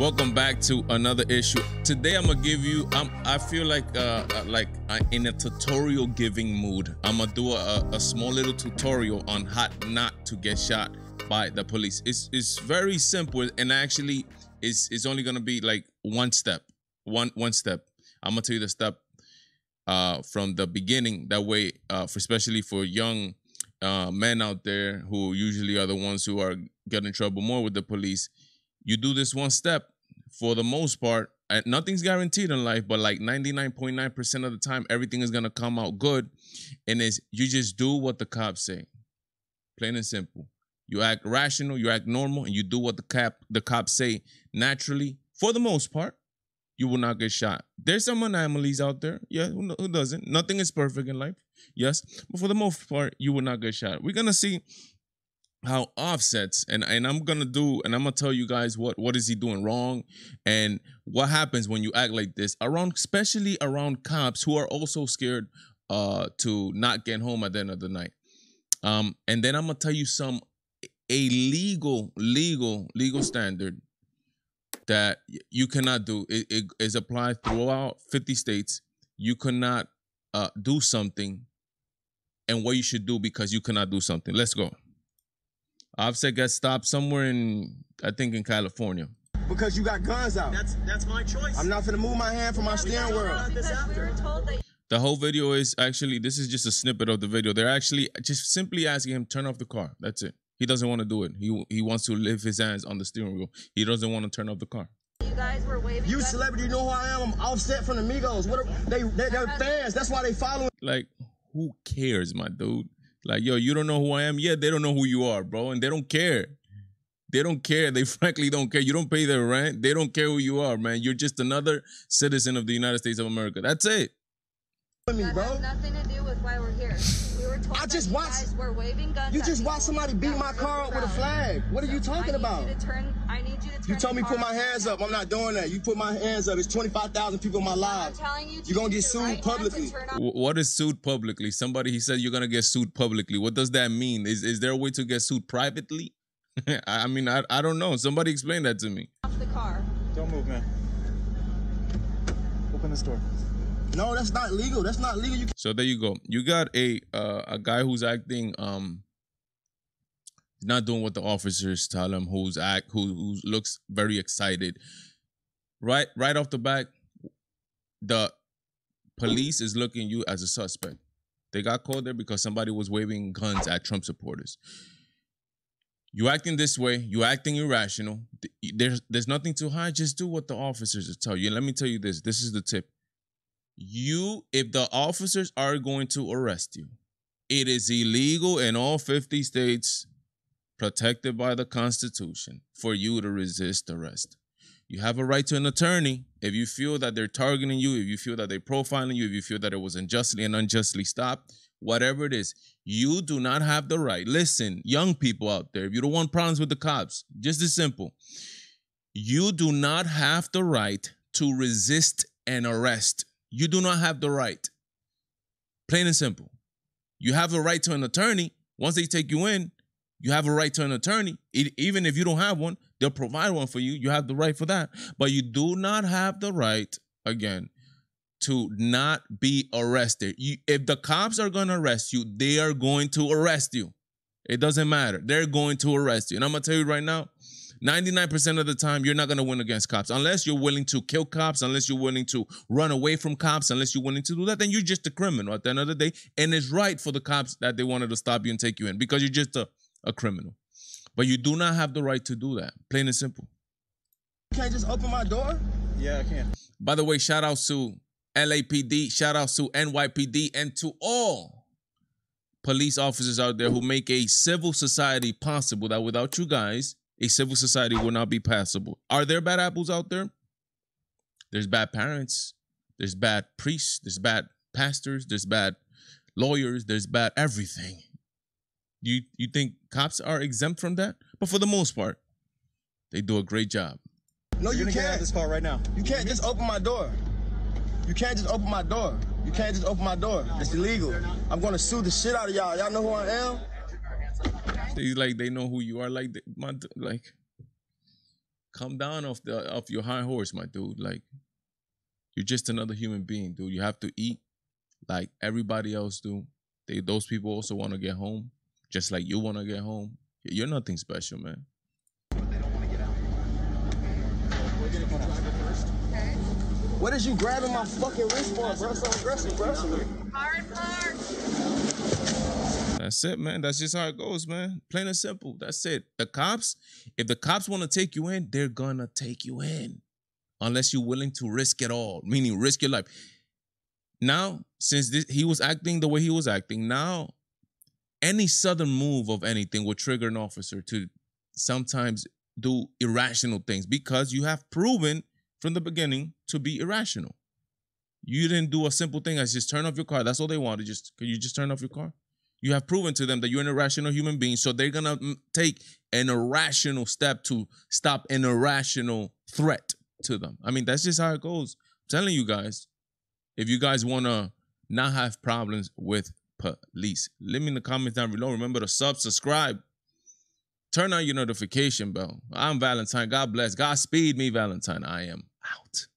welcome back to another issue today i'm gonna give you i'm i feel like uh, uh like I'm uh, in a tutorial giving mood i'm gonna do a, a small little tutorial on how not to get shot by the police it's it's very simple and actually it's it's only gonna be like one step one one step i'm gonna tell you the step uh from the beginning that way uh for especially for young uh men out there who usually are the ones who are getting trouble more with the police you do this one step for the most part, nothing's guaranteed in life, but like 99.9% of the time, everything is gonna come out good. And it's you just do what the cops say. Plain and simple. You act rational, you act normal, and you do what the cap the cops say naturally, for the most part, you will not get shot. There's some anomalies out there. Yeah, who, who doesn't? Nothing is perfect in life. Yes, but for the most part, you will not get shot. We're gonna see how offsets and and I'm gonna do and I'm gonna tell you guys what what is he doing wrong and what happens when you act like this around especially around cops who are also scared uh to not get home at the end of the night. Um and then I'm gonna tell you some a legal legal legal standard that you cannot do it, it is applied throughout 50 states. You cannot uh, do something and what you should do because you cannot do something. Let's go. Offset got stopped somewhere in, I think, in California. Because you got guns out. That's that's my choice. I'm not gonna move my hand from yeah, my steering wheel. We the whole video is actually this is just a snippet of the video. They're actually just simply asking him turn off the car. That's it. He doesn't want to do it. He he wants to leave his hands on the steering wheel. He doesn't want to turn off the car. You guys were waving. You celebrity, you know who I am. I'm offset from the Migos. What are, they, they they're fans. That's why they follow. Like who cares, my dude? Like, yo, you don't know who I am? Yeah, they don't know who you are, bro. And they don't care. They don't care. They frankly don't care. You don't pay their rent. They don't care who you are, man. You're just another citizen of the United States of America. That's it. That has nothing to do with why we're here. I just watched. waving guns. You just watched somebody beat my car up with a flag. What are you talking about? You, to turn, you, to you told me put my hands up. I'm not doing that. You put my hands up. It's 25,000 people in my life. I'm telling you. You're gonna get sued right publicly. What is sued publicly? Somebody he said you're gonna get sued publicly. What does that mean? Is is there a way to get sued privately? I mean, I, I don't know. Somebody explain that to me. Off the car. Don't move, man. Open this door. No, that's not legal. That's not legal. You can- so there you go. You got a uh, a guy who's acting um not doing what the officers tell him. Who's act who who looks very excited. Right right off the back, the police is looking you as a suspect. They got called there because somebody was waving guns at Trump supporters. You acting this way, you acting irrational. There's there's nothing to hide. Just do what the officers tell you. let me tell you this. This is the tip you if the officers are going to arrest you it is illegal in all 50 states protected by the constitution for you to resist arrest you have a right to an attorney if you feel that they're targeting you if you feel that they're profiling you if you feel that it was unjustly and unjustly stopped whatever it is you do not have the right listen young people out there if you don't want problems with the cops just as simple you do not have the right to resist an arrest you do not have the right. Plain and simple. You have a right to an attorney. Once they take you in, you have a right to an attorney. It, even if you don't have one, they'll provide one for you. You have the right for that. But you do not have the right, again, to not be arrested. You, if the cops are going to arrest you, they are going to arrest you. It doesn't matter. They're going to arrest you. And I'm going to tell you right now, 99% of the time, you're not going to win against cops unless you're willing to kill cops, unless you're willing to run away from cops, unless you're willing to do that. Then you're just a criminal at the end of the day. And it's right for the cops that they wanted to stop you and take you in because you're just a, a criminal. But you do not have the right to do that, plain and simple. Can I just open my door? Yeah, I can. By the way, shout out to LAPD, shout out to NYPD, and to all police officers out there who make a civil society possible that without you guys, a civil society will not be passable. Are there bad apples out there? There's bad parents, there's bad priests, there's bad pastors, there's bad lawyers, there's bad everything. You you think cops are exempt from that? But for the most part, they do a great job. No, you can't. this car right now. You can't just open my door. You can't just open my door. You can't just open my door. It's illegal. I'm gonna sue the shit out of y'all. Y'all know who I am. They like they know who you are. Like my like, come down off the off your high horse, my dude. Like, you're just another human being, dude. You have to eat, like everybody else do. They those people also want to get home, just like you want to get home. You're nothing special, man. What is you grabbing my fucking wrist for, bro? So aggressive, bro. Hard, hard. That's it, man. That's just how it goes, man. Plain and simple. That's it. The cops, if the cops want to take you in, they're gonna take you in. Unless you're willing to risk it all, meaning risk your life. Now, since this, he was acting the way he was acting, now any sudden move of anything will trigger an officer to sometimes do irrational things because you have proven from the beginning to be irrational. You didn't do a simple thing as just turn off your car. That's all they wanted. Just could you just turn off your car? You have proven to them that you're an irrational human being, so they're gonna mm, take an irrational step to stop an irrational threat to them. I mean, that's just how it goes. I'm telling you guys, if you guys wanna not have problems with police, leave me in the comments down below. Remember to sub, subscribe, turn on your notification bell. I'm Valentine. God bless. God speed me, Valentine. I am out.